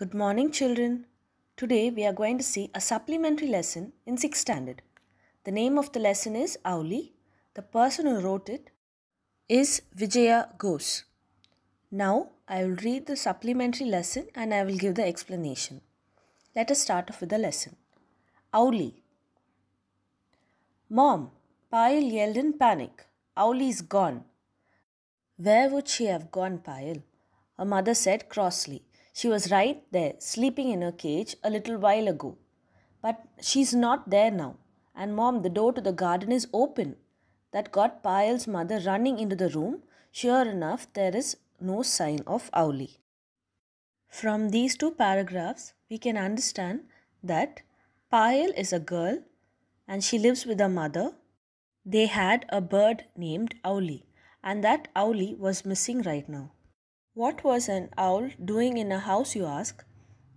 Good morning children. Today we are going to see a supplementary lesson in 6th standard. The name of the lesson is Auli. The person who wrote it is Vijaya Ghosh. Now I will read the supplementary lesson and I will give the explanation. Let us start off with the lesson. Auli. Mom, Payal yelled in panic. auli is gone. Where would she have gone, Payal? Her mother said crossly. She was right there, sleeping in her cage a little while ago. But she's not there now. And mom, the door to the garden is open. That got Payal's mother running into the room. Sure enough, there is no sign of Auli. From these two paragraphs, we can understand that Payal is a girl and she lives with her mother. They had a bird named Auli, and that Auli was missing right now. What was an owl doing in a house, you ask?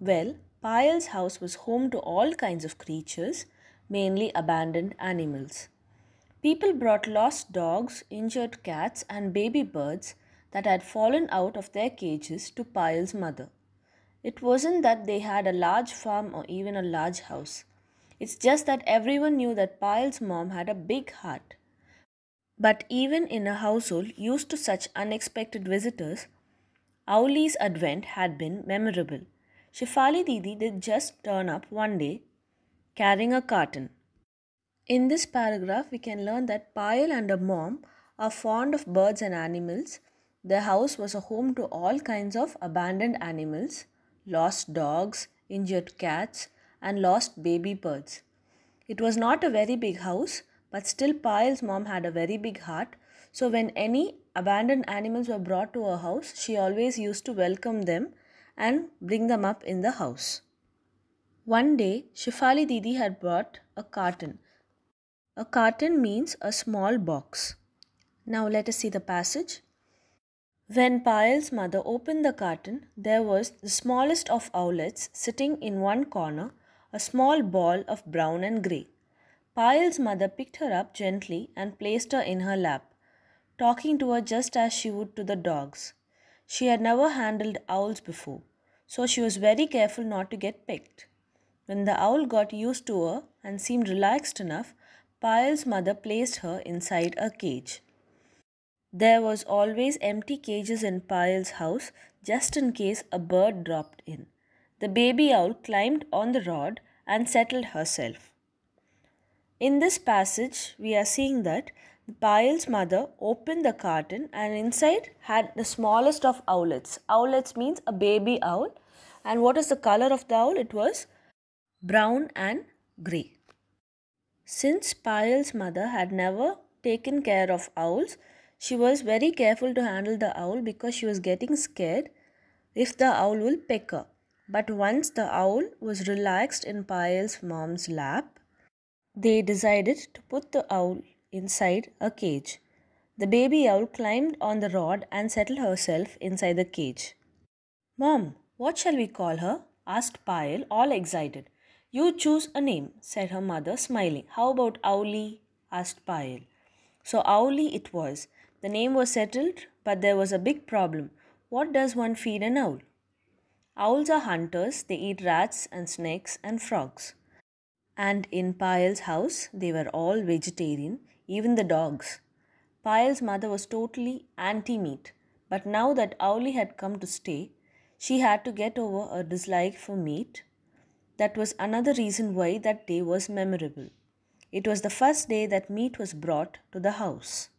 Well, Pyle's house was home to all kinds of creatures, mainly abandoned animals. People brought lost dogs, injured cats, and baby birds that had fallen out of their cages to Pyle's mother. It wasn't that they had a large farm or even a large house. It's just that everyone knew that Pyle's mom had a big heart. But even in a household used to such unexpected visitors, Auli's advent had been memorable. Shifali Didi did just turn up one day carrying a carton. In this paragraph, we can learn that Payal and her mom are fond of birds and animals. Their house was a home to all kinds of abandoned animals, lost dogs, injured cats, and lost baby birds. It was not a very big house, but still Payal's mom had a very big heart. So when any abandoned animals were brought to her house, she always used to welcome them and bring them up in the house. One day, Shifali Didi had brought a carton. A carton means a small box. Now let us see the passage. When Payal's mother opened the carton, there was the smallest of owlets sitting in one corner, a small ball of brown and grey. Payal's mother picked her up gently and placed her in her lap talking to her just as she would to the dogs. She had never handled owls before, so she was very careful not to get picked. When the owl got used to her and seemed relaxed enough, Pyle's mother placed her inside a cage. There was always empty cages in Pyle's house just in case a bird dropped in. The baby owl climbed on the rod and settled herself. In this passage, we are seeing that the Payal's mother opened the carton and inside had the smallest of owlets. Owlets means a baby owl. And what is the color of the owl? It was brown and grey. Since Payal's mother had never taken care of owls, she was very careful to handle the owl because she was getting scared if the owl will peck her. But once the owl was relaxed in Payal's mom's lap, they decided to put the owl inside a cage. The baby owl climbed on the rod and settled herself inside the cage. Mom, what shall we call her? asked Payal, all excited. You choose a name, said her mother, smiling. How about Owlie? asked Payal. So Owlie it was. The name was settled, but there was a big problem. What does one feed an owl? Owls are hunters, they eat rats and snakes and frogs. And in Payal's house, they were all vegetarian even the dogs. Payal's mother was totally anti meat, but now that Auli had come to stay, she had to get over her dislike for meat. That was another reason why that day was memorable. It was the first day that meat was brought to the house.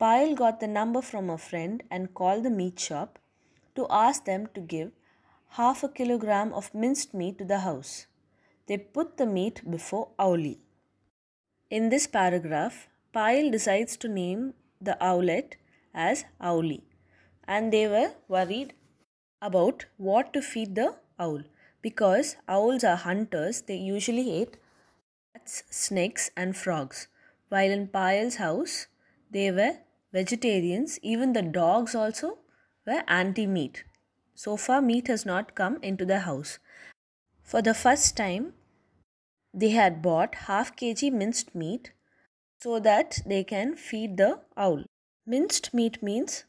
Payal got the number from a friend and called the meat shop to ask them to give half a kilogram of minced meat to the house. They put the meat before Auli. In this paragraph, Pyle decides to name the owlet as Owly, and they were worried about what to feed the owl because owls are hunters they usually ate rats, snakes and frogs while in Pyle's house they were vegetarians even the dogs also were anti-meat so far meat has not come into the house for the first time they had bought half kg minced meat so that they can feed the owl. Minced meat means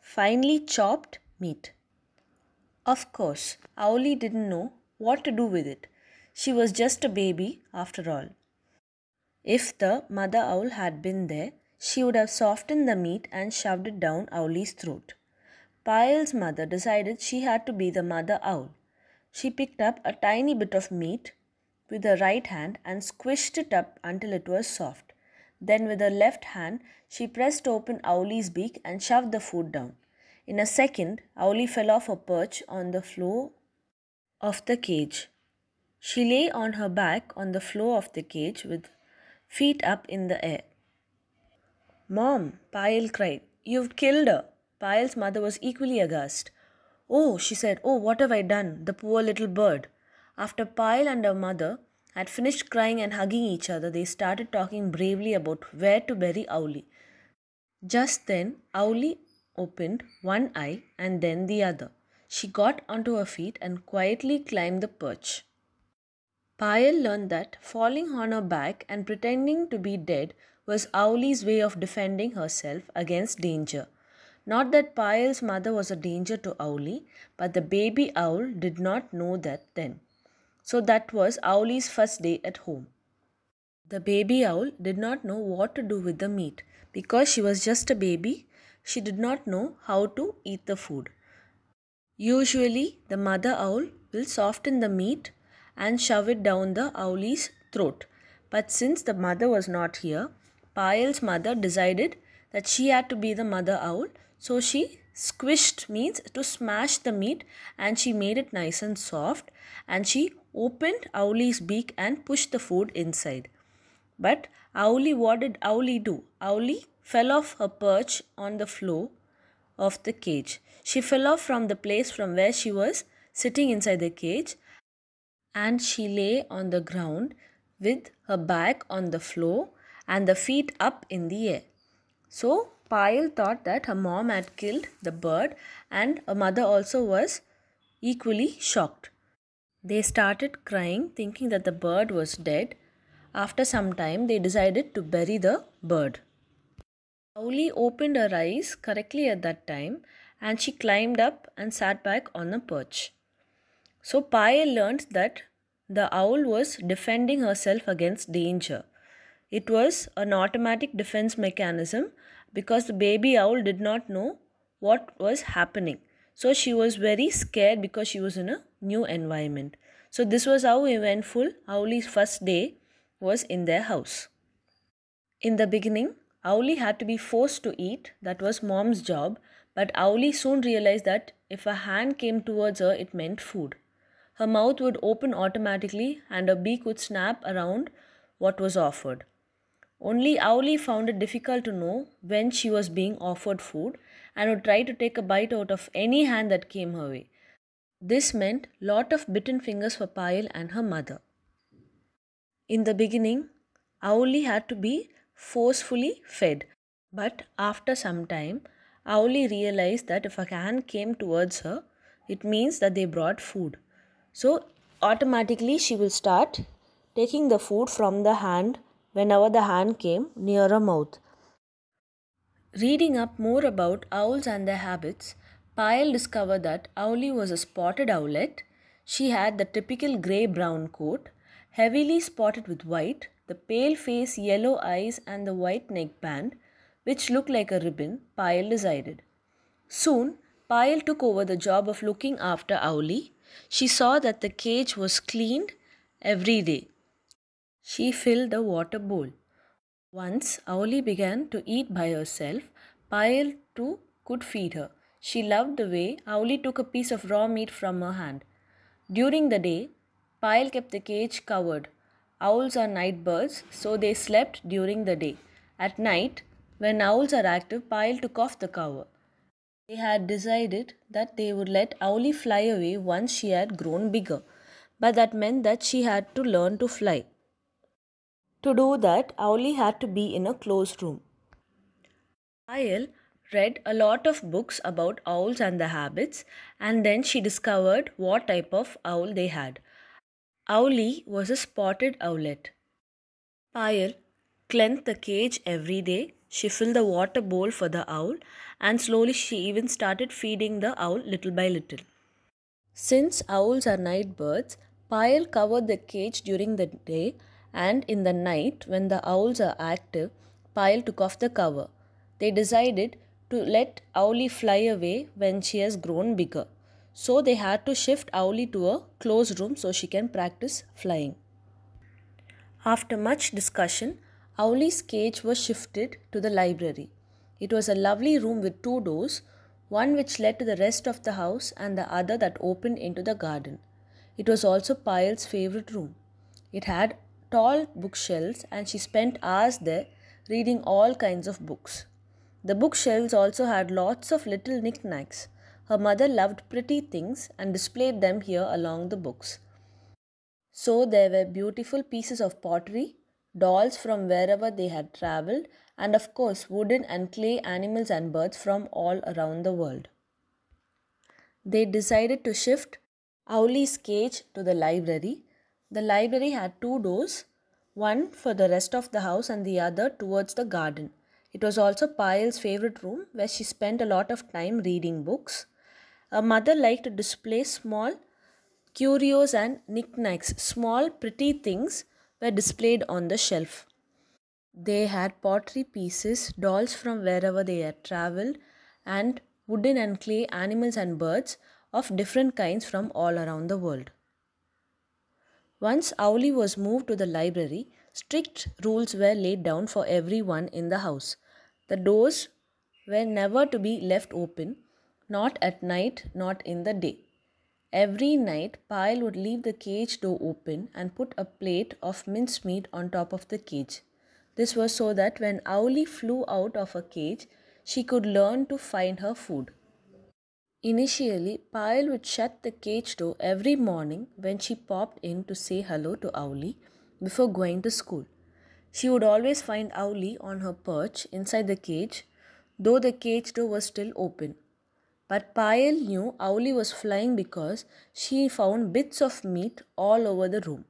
finely chopped meat. Of course, Owlie didn't know what to do with it. She was just a baby after all. If the mother owl had been there, she would have softened the meat and shoved it down Owlie's throat. Pyle's mother decided she had to be the mother owl. She picked up a tiny bit of meat with her right hand and squished it up until it was soft. Then, with her left hand, she pressed open Owlie's beak and shoved the food down. In a second, Owlie fell off her perch on the floor of the cage. She lay on her back on the floor of the cage with feet up in the air. Mom, Pyle cried, You've killed her. Pyle's mother was equally aghast. Oh, she said, Oh, what have I done? The poor little bird. After Pyle and her mother had finished crying and hugging each other, they started talking bravely about where to bury Owly. Just then, Owly opened one eye and then the other. She got onto her feet and quietly climbed the perch. Pyle learned that falling on her back and pretending to be dead was Owly's way of defending herself against danger. Not that Pyle's mother was a danger to Owly, but the baby owl did not know that then. So that was Owlie's first day at home. The baby owl did not know what to do with the meat. Because she was just a baby, she did not know how to eat the food. Usually, the mother owl will soften the meat and shove it down the owlie's throat. But since the mother was not here, Payal's mother decided that she had to be the mother owl, so she squished means to smash the meat and she made it nice and soft and she opened Owly's beak and pushed the food inside. But Owly, what did Owly do? Owly fell off her perch on the floor of the cage. She fell off from the place from where she was sitting inside the cage and she lay on the ground with her back on the floor and the feet up in the air. So Payal thought that her mom had killed the bird and her mother also was equally shocked. They started crying, thinking that the bird was dead. After some time, they decided to bury the bird. Owlie opened her eyes correctly at that time and she climbed up and sat back on the perch. So Pai learned that the owl was defending herself against danger. It was an automatic defense mechanism because the baby owl did not know what was happening. So she was very scared because she was in a new environment. So this was how eventful Howley's first day was in their house. In the beginning, Auli had to be forced to eat, that was mom's job, but Auli soon realized that if a hand came towards her, it meant food. Her mouth would open automatically and her beak would snap around what was offered. Only Auli found it difficult to know when she was being offered food and would try to take a bite out of any hand that came her way. This meant lot of bitten fingers for Payal and her mother. In the beginning, Auli had to be forcefully fed, but after some time, Auli realized that if a hand came towards her, it means that they brought food. So automatically she will start taking the food from the hand whenever the hand came near her mouth. Reading up more about owls and their habits, Pyle discovered that Owlie was a spotted owlet. She had the typical grey brown coat, heavily spotted with white, the pale face, yellow eyes, and the white neckband, which looked like a ribbon, Pyle decided. Soon, Pyle took over the job of looking after Owlie. She saw that the cage was cleaned every day. She filled the water bowl. Once Auli began to eat by herself, Payal too could feed her. She loved the way Auli took a piece of raw meat from her hand. During the day, Payal kept the cage covered. Owls are night birds, so they slept during the day. At night, when owls are active, Payal took off the cover. They had decided that they would let Auli fly away once she had grown bigger, but that meant that she had to learn to fly. To do that, I had to be in a closed room. Ayel read a lot of books about owls and their habits, and then she discovered what type of owl they had. Owlie was a spotted owlet. Payal cleaned the cage every day. She filled the water bowl for the owl, and slowly she even started feeding the owl little by little. Since owls are night birds, Payal covered the cage during the day and in the night when the owls are active, pile took off the cover. They decided to let Owlie fly away when she has grown bigger. So they had to shift Owlie to a closed room so she can practice flying. After much discussion, Owlie's cage was shifted to the library. It was a lovely room with two doors, one which led to the rest of the house and the other that opened into the garden. It was also pile's favorite room. It had tall bookshelves and she spent hours there reading all kinds of books. The bookshelves also had lots of little knickknacks. Her mother loved pretty things and displayed them here along the books. So there were beautiful pieces of pottery, dolls from wherever they had traveled, and of course, wooden and clay animals and birds from all around the world. They decided to shift Auli's cage to the library the library had two doors, one for the rest of the house and the other towards the garden. It was also Payal's favorite room where she spent a lot of time reading books. Her mother liked to display small curios and knickknacks. Small pretty things were displayed on the shelf. They had pottery pieces, dolls from wherever they had traveled, and wooden and clay animals and birds of different kinds from all around the world. Once Auli was moved to the library, strict rules were laid down for everyone in the house. The doors were never to be left open, not at night, not in the day. Every night, Pyle would leave the cage door open and put a plate of mincemeat on top of the cage. This was so that when Auli flew out of her cage, she could learn to find her food. Initially, Payal would shut the cage door every morning when she popped in to say hello to Auli before going to school. She would always find Auli on her perch inside the cage, though the cage door was still open. But Payal knew Auli was flying because she found bits of meat all over the room.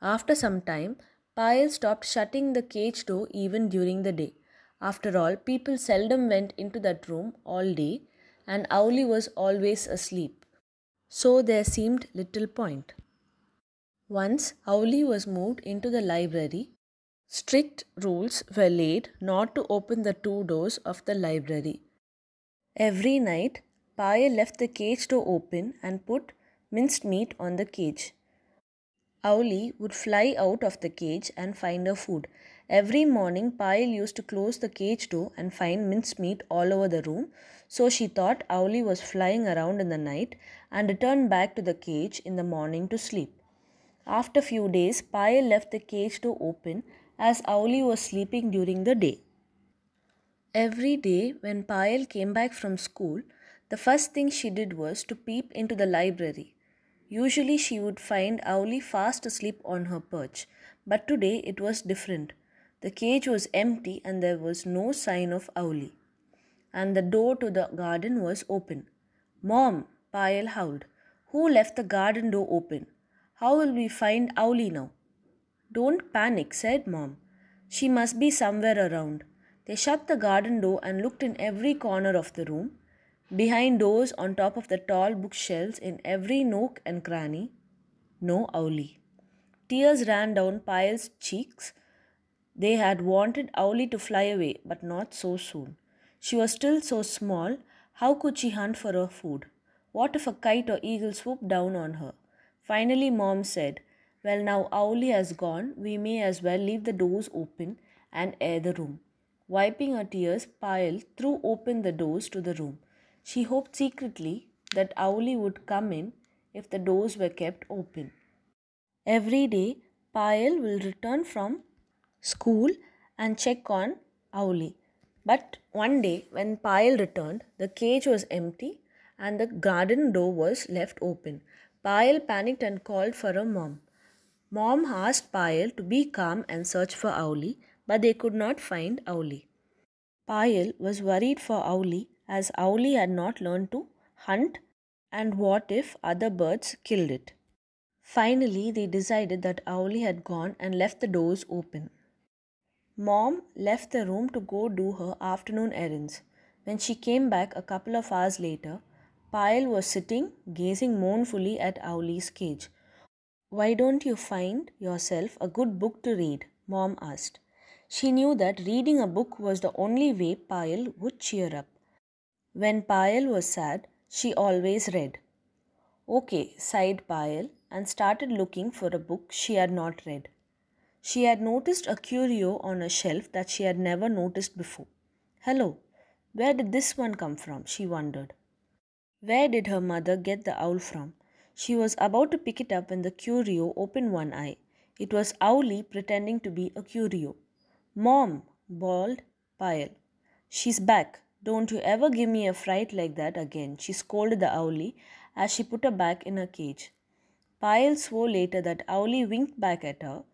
After some time, Payal stopped shutting the cage door even during the day. After all, people seldom went into that room all day and Owlie was always asleep. So there seemed little point. Once Owlie was moved into the library, strict rules were laid not to open the two doors of the library. Every night, Paya left the cage door open and put minced meat on the cage. Owlie would fly out of the cage and find her food, Every morning, Payal used to close the cage door and find mincemeat all over the room, so she thought Owli was flying around in the night and returned back to the cage in the morning to sleep. After few days, Payal left the cage door open as Owli was sleeping during the day. Every day, when Payal came back from school, the first thing she did was to peep into the library. Usually she would find Owli fast asleep on her perch, but today it was different. The cage was empty and there was no sign of Owlie. And the door to the garden was open. Mom, Payal howled. Who left the garden door open? How will we find Owlie now? Don't panic, said Mom. She must be somewhere around. They shut the garden door and looked in every corner of the room, behind doors, on top of the tall bookshelves, in every nook and cranny. No Owlie. Tears ran down Pyle's cheeks they had wanted Owlie to fly away, but not so soon. She was still so small, how could she hunt for her food? What if a kite or eagle swooped down on her? Finally, Mom said, Well, now Owlie has gone, we may as well leave the doors open and air the room. Wiping her tears, Pyle threw open the doors to the room. She hoped secretly that Owlie would come in if the doors were kept open. Every day, Pyle will return from school and check on Auli. But one day, when Payal returned, the cage was empty and the garden door was left open. Payal panicked and called for a mom. Mom asked Payal to be calm and search for Auli, but they could not find Auli. Payal was worried for Auli as Auli had not learned to hunt and what if other birds killed it. Finally, they decided that Auli had gone and left the doors open. Mom left the room to go do her afternoon errands. When she came back a couple of hours later, Payal was sitting, gazing mournfully at Owlie's cage. Why don't you find yourself a good book to read? Mom asked. She knew that reading a book was the only way Payal would cheer up. When Payal was sad, she always read. Okay, sighed Payal and started looking for a book she had not read. She had noticed a curio on a shelf that she had never noticed before. Hello, where did this one come from? she wondered. Where did her mother get the owl from? She was about to pick it up when the curio opened one eye. It was Owlie pretending to be a curio. Mom, bawled Pyle. She's back. Don't you ever give me a fright like that again, she scolded the owlie as she put her back in her cage. Pyle swore later that Owlie winked back at her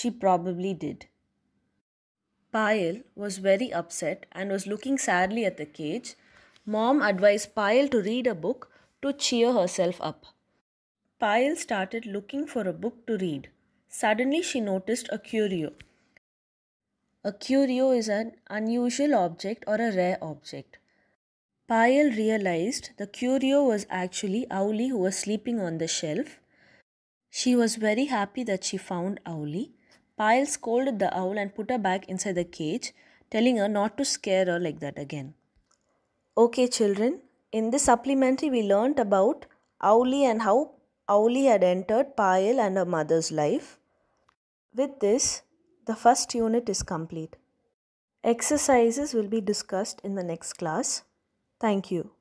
she probably did. Payal was very upset and was looking sadly at the cage. Mom advised Payal to read a book to cheer herself up. Payal started looking for a book to read. Suddenly, she noticed a curio. A curio is an unusual object or a rare object. Payal realized the curio was actually Auli who was sleeping on the shelf. She was very happy that she found Auli Pyle scolded the owl and put her back inside the cage, telling her not to scare her like that again. Okay, children, in this supplementary, we learnt about Owlie and how Owlie had entered Pyle and her mother's life. With this, the first unit is complete. Exercises will be discussed in the next class. Thank you.